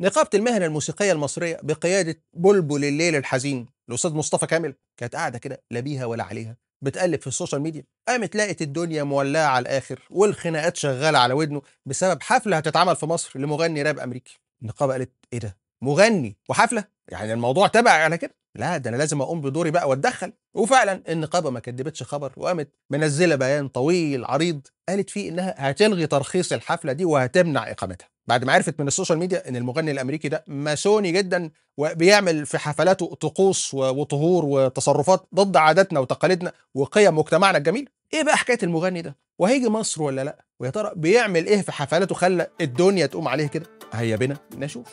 نقابة المهنة الموسيقية المصرية بقيادة بلبل الليل الحزين الأستاذ مصطفى كامل كانت قاعدة كده لا بيها ولا عليها بتقلب في السوشيال ميديا قامت لقت الدنيا مولعة على الآخر والخناقات شغالة على ودنه بسبب حفلة هتتعمل في مصر لمغني راب أمريكي النقابة قالت إيه ده مغني وحفلة يعني الموضوع تبع على كده لا ده انا لازم اقوم بدوري بقى واتدخل وفعلا النقابه ما كدبتش خبر وقامت منزله بيان طويل عريض قالت فيه انها هتلغي ترخيص الحفله دي وهتمنع اقامتها بعد ما عرفت من السوشيال ميديا ان المغني الامريكي ده ماسوني جدا وبيعمل في حفلاته طقوس وطهور وتصرفات ضد عاداتنا وتقاليدنا وقيم مجتمعنا الجميل ايه بقى حكايه المغني ده وهيجي مصر ولا لا ويا ترى بيعمل ايه في حفلاته خلى الدنيا تقوم عليه كده هيا بنا نشوف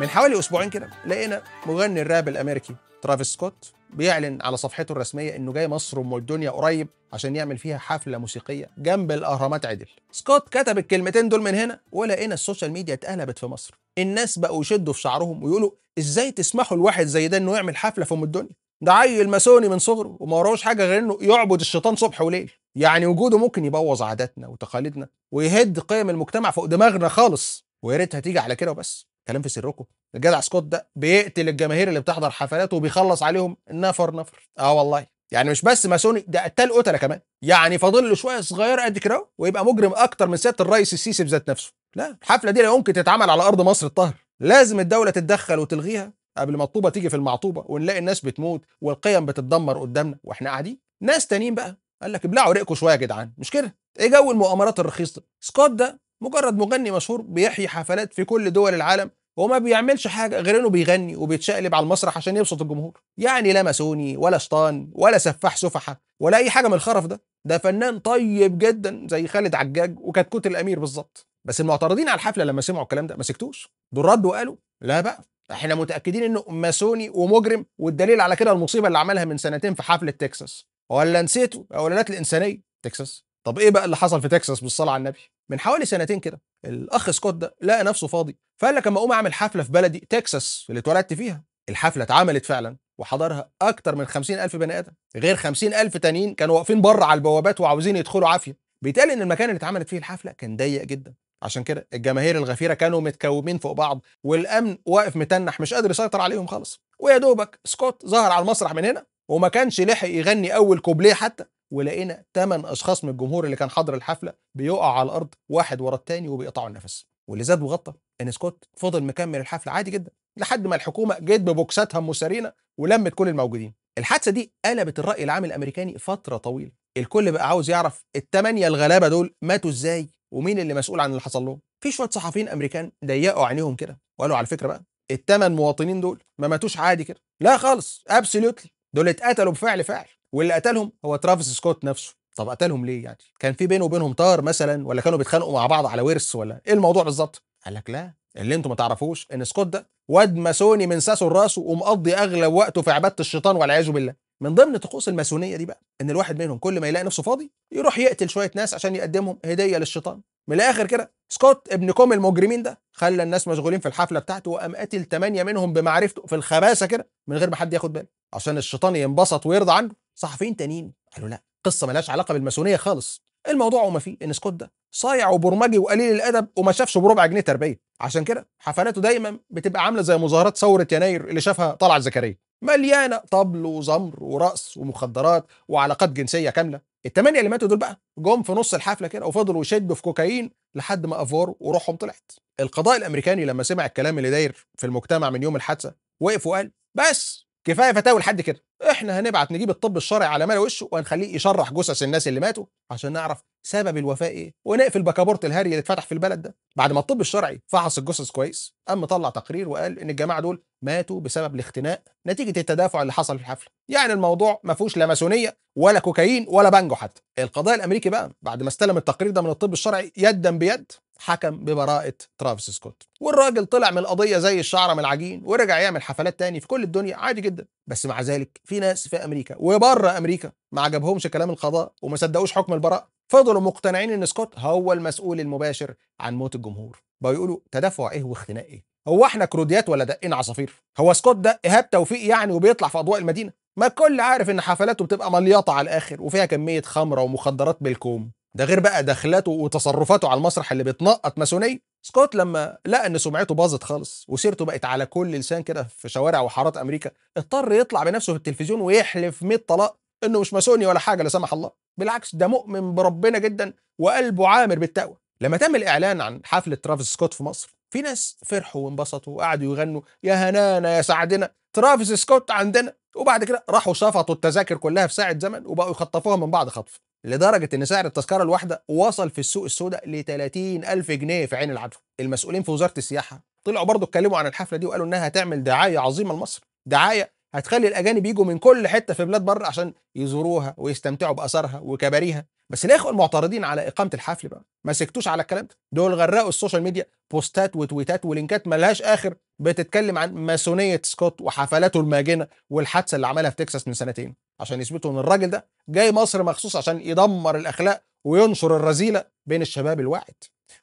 من حوالي اسبوعين كده لقينا مغني الراب الامريكي ترافيس سكوت بيعلن على صفحته الرسميه انه جاي مصر ام الدنيا قريب عشان يعمل فيها حفله موسيقيه جنب الاهرامات عدل سكوت كتب الكلمتين دول من هنا ولقينا السوشيال ميديا اتقلبت في مصر الناس بقوا يشدوا في شعرهم ويقولوا ازاي تسمحوا لواحد زي ده انه يعمل حفله في ام الدنيا ده عيل ماسوني من صغره وما وراهوش حاجه غير انه يعبد الشيطان صبح وليل يعني وجوده ممكن يبوظ عاداتنا وتقاليدنا ويهد قيم المجتمع فوق دماغنا خالص ويا ريتها تيجي على كده وبس كلام في سركم الجدع سكوت ده بيقتل الجماهير اللي بتحضر حفلاته وبيخلص عليهم نفر نفر اه والله يعني مش بس ماسوني ده قتال قتله كمان يعني فاضل له شويه صغير قد كده ويبقى مجرم اكتر من سياده الرئيس السيسي بذات نفسه لا الحفله دي لا يمكن تتعمل على ارض مصر الطاهر لازم الدوله تتدخل وتلغيها قبل ما الطوبه تيجي في المعطوبه ونلاقي الناس بتموت والقيم بتتدمر قدامنا واحنا قاعدين ناس تانيين بقى قال لك ابلعوا ريقكم شويه يا جدعان مش كده ايه جو المؤامرات الرخيص ده سكوت ده مجرد مغني مشهور بيحيي حفلات في كل دول العالم هو ما بيعملش حاجه غير انه بيغني وبيتشقلب على المسرح عشان يبسط الجمهور يعني لا ماسوني ولا شطان ولا سفاح سفحه ولا اي حاجه من الخرف ده ده فنان طيب جدا زي خالد عجاج وكتكوت الامير بالظبط بس المعترضين على الحفله لما سمعوا الكلام ده ما سكتوش دول ردوا وقالوا لا بقى احنا متاكدين انه ماسوني ومجرم والدليل على كده المصيبه اللي عملها من سنتين في حفله تكساس ولا نسيتوا اولانات الانسانيه تكساس طب ايه بقى اللي حصل في تكساس بالصلاه على النبي من حوالي سنتين كده الاخ سكوت ده لقى نفسه فاضي فقال لك اما اقوم اعمل حفله في بلدي تكساس اللي اتولدت فيها الحفله اتعملت فعلا وحضرها اكتر من 50000 بني ادم غير 50000 تانيين كانوا واقفين بره على البوابات وعاوزين يدخلوا عافيه بيتقال ان المكان اللي اتعملت فيه الحفله كان ضيق جدا عشان كده الجماهير الغفيره كانوا متكومين فوق بعض والامن واقف متنح مش قادر يسيطر عليهم خالص ويا دوبك سكوت ظهر على المسرح من هنا وما كانش لحق يغني اول كوبليه حتى ولقينا 8 اشخاص من الجمهور اللي كان حاضر الحفله بيقع على الارض واحد ورا الثاني وبيقطعوا النفس واللي زاد وغطى ان سكوت فضل مكمل الحفله عادي جدا لحد ما الحكومه جت ببوكساتها مسارينا ولمت كل الموجودين الحادثه دي قلبت الراي العام الامريكاني فتره طويله الكل بقى عاوز يعرف الثمانيه الغلابه دول ماتوا ازاي ومين اللي مسؤول عن اللي حصل لهم في شويه صحفيين امريكان ضيقوا عينيهم كده وقالوا على فكره بقى الثمان مواطنين دول ما ماتوش عادي كده لا خالص ابسوليوتلي دول اتقتلوا بفعل فعل واللي قتلهم هو ترافيس سكوت نفسه طب قتلهم ليه يعني كان في بينه وبينهم طار مثلا ولا كانوا بيتخانقوا مع بعض على ورث ولا ايه الموضوع بالظبط قال لك لا اللي انتم ما تعرفوش ان سكوت ده واد ماسوني من ساسه لراسه ومقضي اغلب وقته في عباده الشيطان والعياذ بالله من ضمن طقوس الماسونيه دي بقى ان الواحد منهم كل ما يلاقي نفسه فاضي يروح يقتل شويه ناس عشان يقدمهم هديه للشيطان من الاخر كده سكوت ابن كوم المجرمين ده خلى الناس مشغولين في الحفله بتاعته وقام قتل ثمانيه منهم بمعرفته في الخباثه كده من غير ما حد ياخد باله عشان الشيطان ينبسط ويرضى عنه صحفيين تانيين قالوا لا قصه ملهاش علاقه بالماسونيه خالص الموضوع وما فيه ان سكوت ده صايع وبرمجي وقليل الادب وما شافش بربع جنيه تربيه عشان كده حفلاته دايما بتبقى عامله زي مظاهرات ثوره يناير اللي شافها طلعت زكريا مليانه طبل وزمر ورقص ومخدرات وعلاقات جنسيه كامله الثمانيه اللي ماتوا دول بقى جم في نص الحفله كده وفضلوا يشدوا في كوكايين لحد ما افوروا وروحهم طلعت القضاء الامريكاني لما سمع الكلام اللي داير في المجتمع من يوم الحادثه وقف وقال بس كفايه فتاوي لحد كده احنا هنبعت نجيب الطب الشرعي على مال وشه وهنخليه يشرح جثث الناس اللي ماتوا عشان نعرف سبب الوفاه ايه ونقفل بكابورت الهري اللي اتفتح في البلد ده بعد ما الطب الشرعي فحص الجثث كويس قام طلع تقرير وقال ان الجماعه دول ماتوا بسبب الاختناق نتيجه التدافع اللي حصل في الحفله يعني الموضوع ما فيهوش لا ماسونيه ولا كوكايين ولا بانجو حتى القضاء الامريكي بقى بعد ما استلم التقرير ده من الطب الشرعي يدا بيد حكم ببراءة ترافيس سكوت والراجل طلع من القضية زي الشعرة من العجين ورجع يعمل حفلات تاني في كل الدنيا عادي جدا بس مع ذلك في ناس في امريكا وبره امريكا ما عجبهمش كلام القضاء وما صدقوش حكم البراءه فضلوا مقتنعين ان سكوت هو المسؤول المباشر عن موت الجمهور بقوا يقولوا تدافع ايه واختناق ايه هو احنا كروديات ولا دقين عصافير هو سكوت ده ايهاب توفيق يعني وبيطلع في اضواء المدينه ما الكل عارف ان حفلاته بتبقى مليطه على الاخر وفيها كميه خمره ومخدرات بالكوم ده غير بقى دخلاته وتصرفاته على المسرح اللي بتنقط ماسونيه سكوت لما لقى ان سمعته باظت خالص وسيرته بقت على كل لسان كده في شوارع وحارات امريكا اضطر يطلع بنفسه في التلفزيون ويحلف 100 طلاق انه مش ماسوني ولا حاجه لا سمح الله بالعكس ده مؤمن بربنا جدا وقلبه عامر بالتقوى لما تم الاعلان عن حفله ترافيس سكوت في مصر في ناس فرحوا وانبسطوا وقعدوا يغنوا يا هنانا يا سعدنا ترافيس سكوت عندنا وبعد كده راحوا شفطوا التذاكر كلها في ساعه زمن وبقوا يخطفوها من بعض خطف لدرجة إن سعر التذكرة الواحدة وصل في السوق السوداء ل 30 ألف جنيه في عين العدو المسؤولين في وزارة السياحة طلعوا برضه اتكلموا عن الحفلة دي وقالوا إنها هتعمل دعاية عظيمة لمصر دعاية هتخلي الأجانب يجوا من كل حتة في بلاد بره عشان يزوروها ويستمتعوا بأثارها وكباريها بس الاخوه المعترضين على اقامه الحفل بقى ما سكتوش على الكلام ده دول غرقوا السوشيال ميديا بوستات وتويتات ولينكات ملهاش اخر بتتكلم عن ماسونيه سكوت وحفلاته الماجنه والحادثه اللي عملها في تكساس من سنتين عشان يثبتوا ان الراجل ده جاي مصر مخصوص عشان يدمر الاخلاق وينشر الرذيله بين الشباب الواعد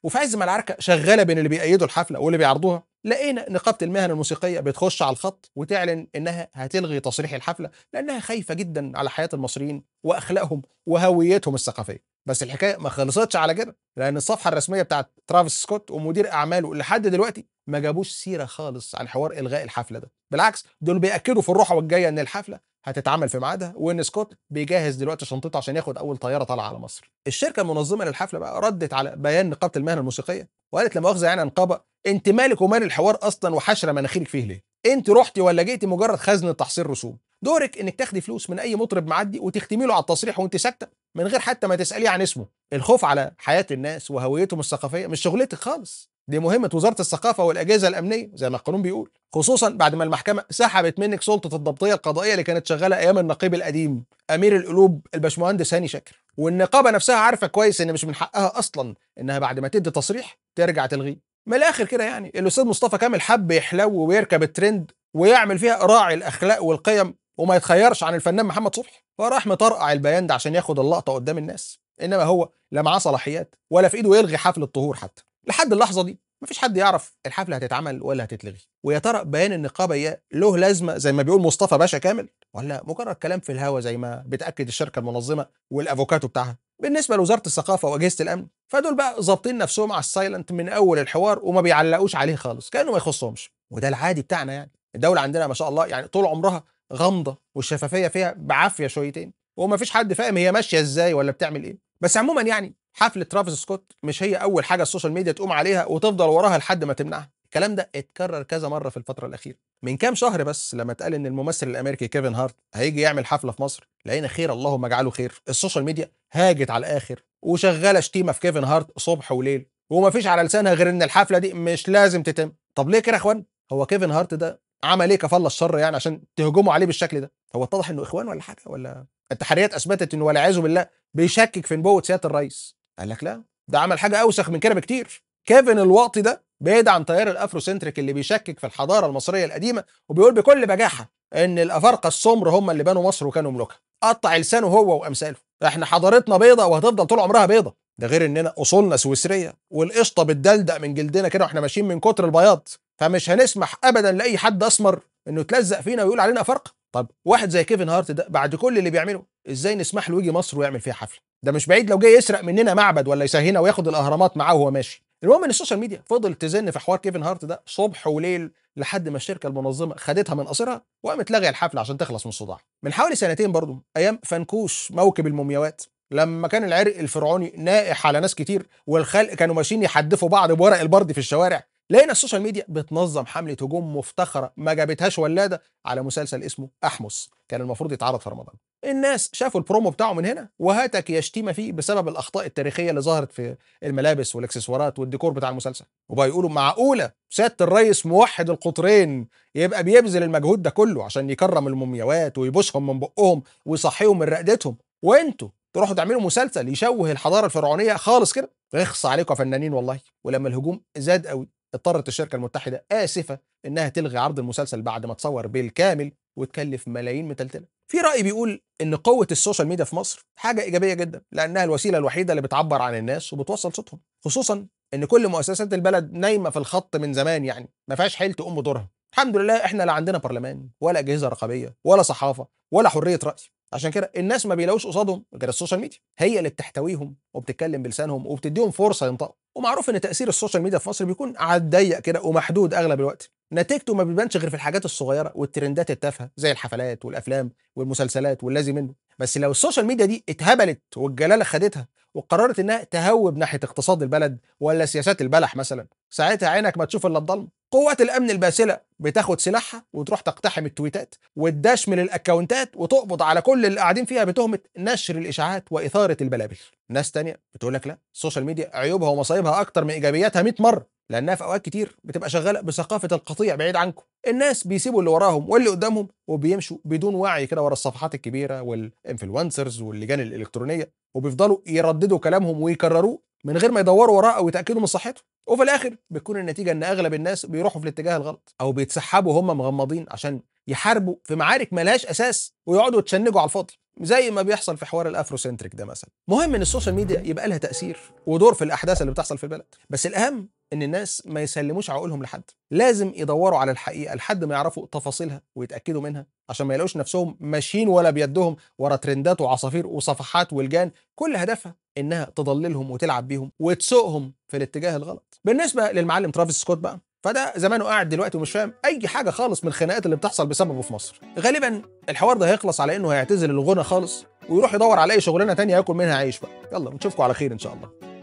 وفي عز ما العركه شغاله بين اللي بيأيدوا الحفله واللي بيعرضوها لقينا نقابه المهن الموسيقيه بتخش على الخط وتعلن انها هتلغي تصريح الحفله لانها خايفه جدا على حياه المصريين واخلاقهم وهويتهم الثقافيه بس الحكايه ما خلصتش على كده لان الصفحه الرسميه بتاعت ترافيس سكوت ومدير اعماله لحد دلوقتي ما جابوش سيره خالص عن حوار الغاء الحفله ده بالعكس دول بياكدوا في الروحه والجايه ان الحفله هتتعمل في ميعادها وان سكوت بيجهز دلوقتي شنطته عشان ياخد اول طياره طالعه على مصر. الشركه المنظمه للحفله بقى ردت على بيان نقابه المهنه الموسيقيه وقالت لا مؤاخذه يعني نقابه انت مالك ومال الحوار اصلا وحشره مناخيرك فيه ليه؟ انت رحتي ولا جئتي مجرد خزنه تحصيل رسوم. دورك انك تاخدي فلوس من اي مطرب معدي وتختمي له على التصريح وانت ساكته من غير حتى ما تساليه عن اسمه. الخوف على حياه الناس وهويتهم الثقافيه مش شغلتك خالص. دي مهمه وزاره الثقافه والاجهزه الامنيه زي ما القانون بيقول خصوصا بعد ما المحكمه سحبت منك سلطه الضبطيه القضائيه اللي كانت شغاله ايام النقيب القديم امير القلوب الباشمهندس هاني شاكر والنقابه نفسها عارفه كويس ان مش من حقها اصلا انها بعد ما تدي تصريح ترجع تلغيه من الاخر كده يعني الاستاذ مصطفى كامل حب يحلو ويركب الترند ويعمل فيها راعي الاخلاق والقيم وما يتخيرش عن الفنان محمد صبحي فراح مطرقع البيان ده عشان ياخد اللقطه قدام الناس انما هو لا معاه صلاحيات ولا في ايده يلغي حفل الطهور حتى لحد اللحظه دي مفيش حد يعرف الحفله هتتعمل ولا هتتلغي ويا ترى بيان النقابه له لازمه زي ما بيقول مصطفى باشا كامل ولا مجرد كلام في الهوا زي ما بتاكد الشركه المنظمه والافوكاتو بتاعها بالنسبه لوزاره الثقافه واجهزه الامن فدول بقى ظابطين نفسهم على السايلنت من اول الحوار وما بيعلقوش عليه خالص كانه ما يخصهمش وده العادي بتاعنا يعني الدوله عندنا ما شاء الله يعني طول عمرها غامضه والشفافيه فيها بعافيه شويتين وما فيش حد فاهم هي ماشيه ازاي ولا بتعمل ايه بس عموما يعني حفله ترافيس سكوت مش هي اول حاجه السوشيال ميديا تقوم عليها وتفضل وراها لحد ما تمنعها الكلام ده اتكرر كذا مره في الفتره الاخيره من كام شهر بس لما اتقال ان الممثل الامريكي كيفن هارت هيجي يعمل حفله في مصر لقينا خير اللهم اجعله خير السوشيال ميديا هاجت على الاخر وشغاله شتيمه في كيفن هارت صبح وليل ومفيش على لسانها غير ان الحفله دي مش لازم تتم طب ليه كده يا اخوان هو كيفن هارت ده عمل ايه كفل الشر يعني عشان تهجموا عليه بالشكل ده هو اتضح انه اخوان ولا حاجه ولا التحريات اثبتت انه ولا بالله بيشكك في نبوه سياده الرئيس قال لك لا ده عمل حاجه اوسخ من كده بكتير كيفن الواطي ده بعيد عن تيار الافروسنتريك اللي بيشكك في الحضاره المصريه القديمه وبيقول بكل بجاحه ان الافارقه السمر هم اللي بنوا مصر وكانوا ملوكها قطع لسانه هو وامثاله احنا حضارتنا بيضة وهتفضل طول عمرها بيضة ده غير اننا اصولنا سويسريه والقشطه بتدلدق من جلدنا كده واحنا ماشيين من كتر البياض فمش هنسمح ابدا لاي حد اسمر انه يتلزق فينا ويقول علينا فرق طب واحد زي كيفن هارت ده بعد كل اللي بيعمله ازاي نسمح له يجي مصر ويعمل فيها حفله ده مش بعيد لو جه يسرق مننا معبد ولا يسهينا وياخد الاهرامات معاه وهو ماشي المهم ان السوشيال ميديا فضل تزن في حوار كيفن هارت ده صبح وليل لحد ما الشركه المنظمه خدتها من قصرها وقامت لغي الحفله عشان تخلص من الصداع من حوالي سنتين برضه ايام فنكوش موكب المومياوات لما كان العرق الفرعوني نائح على ناس كتير والخلق كانوا ماشيين يحدفوا بعض بورق البرد في الشوارع لقينا السوشيال ميديا بتنظم حمله هجوم مفتخره ما جابتهاش ولاده على مسلسل اسمه احمس كان المفروض يتعرض في رمضان الناس شافوا البرومو بتاعه من هنا وهاتك يا شتيمه فيه بسبب الاخطاء التاريخيه اللي ظهرت في الملابس والاكسسوارات والديكور بتاع المسلسل وبقى يقولوا معقوله سياده الريس موحد القطرين يبقى بيبذل المجهود ده كله عشان يكرم المومياوات ويبوسهم من بقهم ويصحيهم من رقدتهم وانتوا تروحوا تعملوا مسلسل يشوه الحضاره الفرعونيه خالص كده رخص عليكم يا فنانين والله ولما الهجوم زاد قوي اضطرت الشركة المتحدة آسفة إنها تلغي عرض المسلسل بعد ما اتصور بالكامل وتكلف ملايين متلتلة في رأي بيقول إن قوة السوشيال ميديا في مصر حاجة إيجابية جدا لأنها الوسيلة الوحيدة اللي بتعبر عن الناس وبتوصل صوتهم خصوصا إن كل مؤسسات البلد نايمة في الخط من زمان يعني ما فيهاش حيل تقوم بدورها الحمد لله احنا لا عندنا برلمان ولا اجهزه رقابيه ولا صحافه ولا حريه راي عشان كده الناس ما بيلاقوش قصادهم غير السوشيال ميديا هي اللي بتحتويهم وبتتكلم بلسانهم وبتديهم فرصه ينطقوا ومعروف ان تاثير السوشيال ميديا في مصر بيكون على الضيق كده ومحدود اغلب الوقت نتيجته ما بيبانش غير في الحاجات الصغيره والترندات التافهه زي الحفلات والافلام والمسلسلات واللازم منه بس لو السوشيال ميديا دي اتهبلت والجلاله خدتها وقررت انها تهوب ناحيه اقتصاد البلد ولا سياسات البلح مثلا ساعتها عينك ما تشوف الا الضلمه قوات الامن الباسله بتاخد سلاحها وتروح تقتحم التويتات وتداش من الاكونتات وتقبض على كل اللي قاعدين فيها بتهمه نشر الاشاعات واثاره البلابل ناس تانية بتقول لك لا السوشيال ميديا عيوبها ومصايبها اكتر من ايجابياتها 100 مره لانها في اوقات كتير بتبقى شغاله بثقافه القطيع بعيد عنكم الناس بيسيبوا اللي وراهم واللي قدامهم وبيمشوا بدون وعي كده ورا الصفحات الكبيره والانفلونسرز واللجان الالكترونيه وبيفضلوا يرددوا كلامهم ويكرروه من غير ما يدوروا وراه او يتاكدوا من صحته وفي الاخر بتكون النتيجه ان اغلب الناس بيروحوا في الاتجاه الغلط او بيتسحبوا هم مغمضين عشان يحاربوا في معارك ملهاش اساس ويقعدوا يتشنجوا على الفاضي زي ما بيحصل في حوار الافروسنتريك ده مثلا مهم ان السوشيال ميديا يبقى لها تاثير ودور في الاحداث اللي بتحصل في البلد بس الاهم ان الناس ما يسلموش عقولهم لحد لازم يدوروا على الحقيقه لحد ما يعرفوا تفاصيلها ويتاكدوا منها عشان ما يلاقوش نفسهم ماشيين ولا بيدهم ورا ترندات وعصافير وصفحات ولجان كل هدفها انها تضللهم وتلعب بيهم وتسوقهم في الاتجاه الغلط بالنسبه للمعلم ترافيس سكوت بقى فده زمانه قاعد دلوقتي ومش فاهم اي حاجه خالص من الخناقات اللي بتحصل بسببه في مصر غالبا الحوار ده هيخلص على انه هيعتزل الغنى خالص ويروح يدور على اي شغلانه تانية ياكل منها عيش بقى يلا نشوفكم على خير ان شاء الله